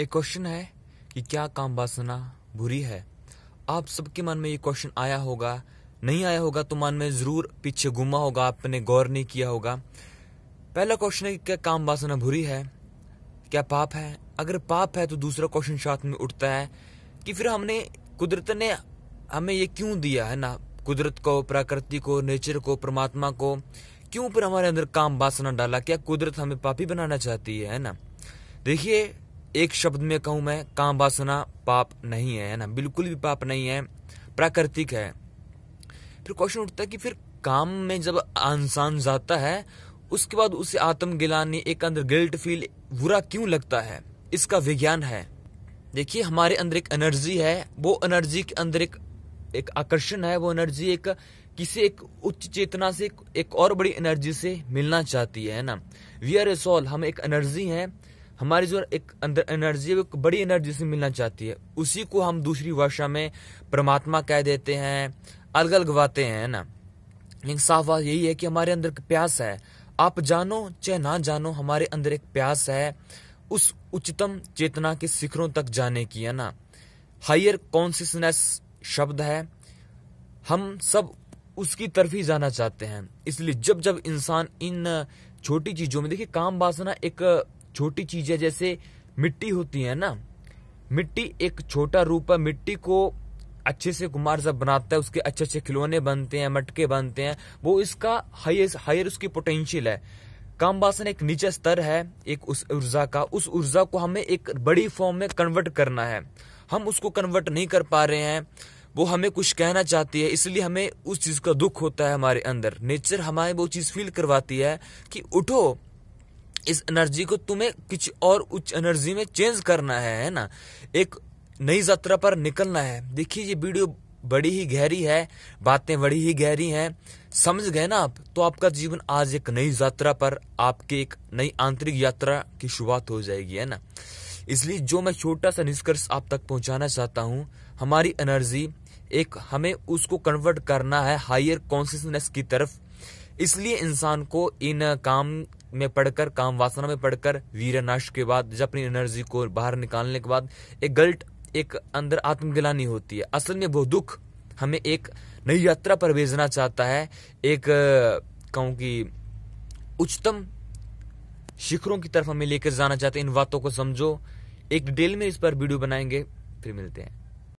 एक क्वेश्चन है कि क्या काम वासना बुरी है आप सबके मन में ये क्वेश्चन आया होगा नहीं आया होगा तो मन में जरूर पीछे घुमा होगा आपने गौर नहीं किया होगा पहला क्वेश्चन है कि क्या काम वासना बुरी है क्या पाप है अगर पाप है तो दूसरा क्वेश्चन साथ में उठता है कि फिर हमने कुदरत ने हमें ये क्यों दिया है ना कुदरत को प्रकृति को नेचर को परमात्मा को क्यों पर हमारे अंदर काम वासना डाला क्या कुदरत हमें पापी बनाना चाहती है ना देखिए एक शब्द में कहूं मैं काम वासना पाप नहीं है ना बिल्कुल भी पाप नहीं है प्राकृतिक है फिर क्वेश्चन उठता है कि फिर काम में जब इंसान जाता है उसके बाद उसे आत्म गिलानी एक अंदर गिल्ट फील बुरा क्यों लगता है इसका विज्ञान है देखिए हमारे अंदर एक एनर्जी है वो एनर्जी के अंदर एक एक आकर्षण है वो एनर्जी एक किसी एक उच्च चेतना से एक और बड़ी एनर्जी से मिलना चाहती है ना वी आर ए सोल हम एक एनर्जी है हमारी जो एक अंदर एनर्जी है वो बड़ी एनर्जी से मिलना चाहती है उसी को हम दूसरी भाषा में परमात्मा कह देते हैं अलग अलग बातें हैं ना लेकिन साफ बात यही है कि हमारे अंदर एक प्यास है आप जानो चाहे ना जानो हमारे अंदर एक प्यास है उस उच्चतम चेतना के शिखरों तक जाने की है ना हायर कॉन्सियसनेस शब्द है हम सब उसकी तरफ ही जाना चाहते हैं इसलिए जब जब इंसान इन छोटी चीजों में देखिए काम वासना एक छोटी चीजें जैसे मिट्टी होती है ना मिट्टी एक छोटा रूप है मिट्टी को अच्छे से कुमार जब बनाता है उसके अच्छे अच्छे खिलौने बनते हैं मटके बनते हैं वो इसका हाईएस्ट हायर उसकी पोटेंशियल है काम बासन एक नीचे स्तर है एक उस ऊर्जा का उस ऊर्जा को हमें एक बड़ी फॉर्म में कन्वर्ट करना है हम उसको कन्वर्ट नहीं कर पा रहे हैं वो हमें कुछ कहना चाहती है इसलिए हमें उस चीज़ का दुख होता है हमारे अंदर नेचर हमारे वो चीज़ फील करवाती है कि उठो इस एनर्जी को तुम्हें कुछ और उच्च एनर्जी में चेंज करना है है ना एक नई यात्रा पर निकलना है देखिए ये वीडियो बड़ी ही गहरी है बातें बड़ी ही गहरी हैं समझ गए ना आप तो आपका जीवन आज एक नई यात्रा पर आपके एक नई आंतरिक यात्रा की शुरुआत हो जाएगी है ना इसलिए जो मैं छोटा सा निष्कर्ष आप तक पहुंचाना चाहता हूं हमारी एनर्जी एक हमें उसको कन्वर्ट करना है हायर कॉन्सियसनेस की तरफ इसलिए इंसान को इन काम में पढ़कर काम वासना में पढ़कर वीर नाश के बाद जब अपनी एनर्जी को बाहर निकालने के बाद एक गल्ट एक अंदर आत्मगिलानी होती है असल में वो दुख हमें एक नई यात्रा पर भेजना चाहता है एक कहूँ की उच्चतम शिखरों की तरफ हमें लेकर जाना चाहते हैं इन बातों को समझो एक डिटेल में इस पर वीडियो बनाएंगे फिर मिलते हैं